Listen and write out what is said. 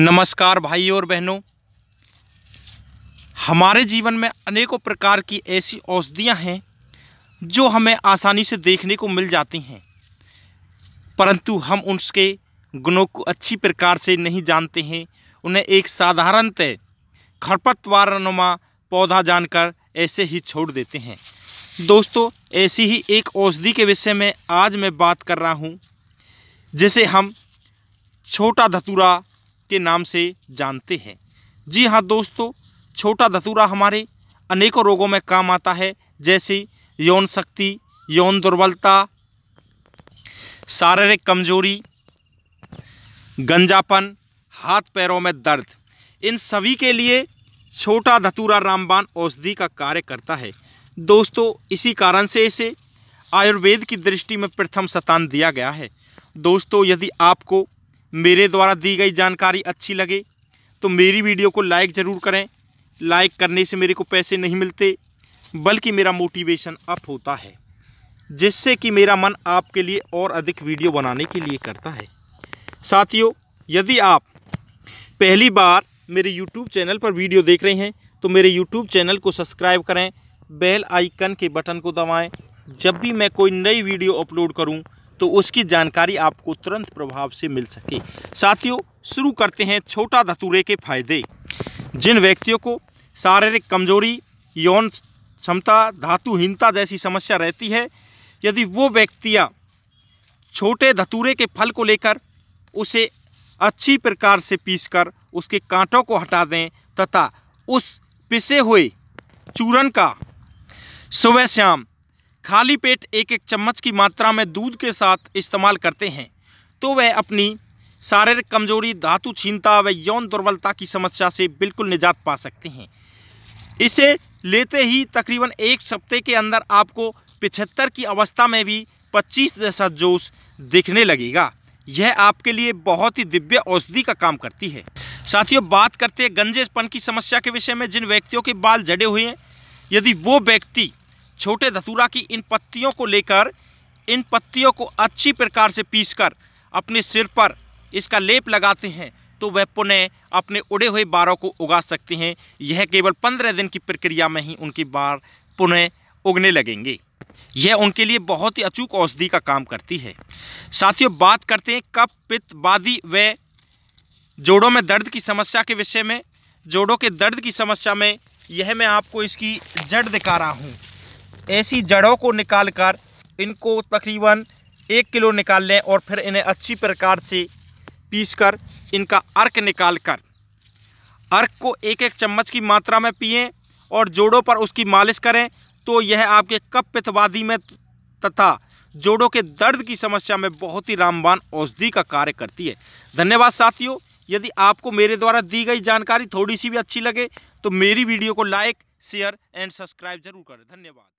नमस्कार भाई और बहनों हमारे जीवन में अनेकों प्रकार की ऐसी औषधियाँ हैं जो हमें आसानी से देखने को मिल जाती हैं परंतु हम उनके गुणों को अच्छी प्रकार से नहीं जानते हैं उन्हें एक साधारणतः खरपतवार नुमा पौधा जानकर ऐसे ही छोड़ देते हैं दोस्तों ऐसी ही एक औषधि के विषय में आज मैं बात कर रहा हूँ जिसे हम छोटा धतूरा के नाम से जानते हैं जी हाँ दोस्तों छोटा धतूरा हमारे अनेकों रोगों में काम आता है जैसे यौन शक्ति यौन दुर्बलता शारीरिक कमजोरी गंजापन हाथ पैरों में दर्द इन सभी के लिए छोटा धतूरा रामबान औषधि का कार्य करता है दोस्तों इसी कारण से इसे आयुर्वेद की दृष्टि में प्रथम स्थान दिया गया है दोस्तों यदि आपको मेरे द्वारा दी गई जानकारी अच्छी लगे तो मेरी वीडियो को लाइक ज़रूर करें लाइक करने से मेरे को पैसे नहीं मिलते बल्कि मेरा मोटिवेशन अप होता है जिससे कि मेरा मन आपके लिए और अधिक वीडियो बनाने के लिए करता है साथियों यदि आप पहली बार मेरे यूट्यूब चैनल पर वीडियो देख रहे हैं तो मेरे यूट्यूब चैनल को सब्सक्राइब करें बेल आइकन के बटन को दबाएं जब भी मैं कोई नई वीडियो अपलोड करूं तो उसकी जानकारी आपको तुरंत प्रभाव से मिल सके साथियों शुरू करते हैं छोटा धतूरे के फायदे जिन व्यक्तियों को शारीरिक कमजोरी यौन क्षमता धातुहीनता जैसी समस्या रहती है यदि वो व्यक्तियाँ छोटे धतूरे के फल को लेकर उसे अच्छी प्रकार से पीसकर उसके कांटों को हटा दें तथा उस पिसे हुए चूरन का सुबह शाम खाली पेट एक एक चम्मच की मात्रा में दूध के साथ इस्तेमाल करते हैं तो वह अपनी शारीरिक कमजोरी धातु छीनता व यौन दुर्बलता की समस्या से बिल्कुल निजात पा सकते हैं इसे लेते ही तकरीबन एक सप्ते के अंदर आपको पिछहत्तर की अवस्था में भी पच्चीस जैसा जोश दिखने लगेगा यह आपके लिए बहुत ही दिव्य औषधि का काम करती है साथियों बात करते हैं गंजेपन की समस्या के विषय में जिन व्यक्तियों के बाल जड़े हुए हैं यदि वो व्यक्ति छोटे धतूरा की इन पत्तियों को लेकर इन पत्तियों को अच्छी प्रकार से पीसकर अपने सिर पर इसका लेप लगाते हैं तो वह पुनः अपने उड़े हुए बारों को उगा सकते हैं यह केवल पंद्रह दिन की प्रक्रिया में ही उनके बार पुनः उगने लगेंगे यह उनके लिए बहुत ही अचूक औषधि का काम करती है साथियों बात करते हैं कप पित्त वादी व जोड़ों में दर्द की समस्या के विषय में जोड़ों के दर्द की समस्या में यह मैं आपको इसकी जड़ दिखा रहा हूँ ऐसी जड़ों को निकाल कर इनको तकरीबन एक किलो निकाल लें और फिर इन्हें अच्छी प्रकार से पीस कर इनका अर्क निकाल कर अर्क को एक एक चम्मच की मात्रा में पिएँ और जोड़ों पर उसकी मालिश करें तो यह आपके कप पितवादी में तथा जोड़ों के दर्द की समस्या में बहुत ही रामबान औषधि का कार्य करती है धन्यवाद साथियों यदि आपको मेरे द्वारा दी गई जानकारी थोड़ी सी भी अच्छी लगे तो मेरी वीडियो को लाइक शेयर एंड सब्सक्राइब जरूर करें धन्यवाद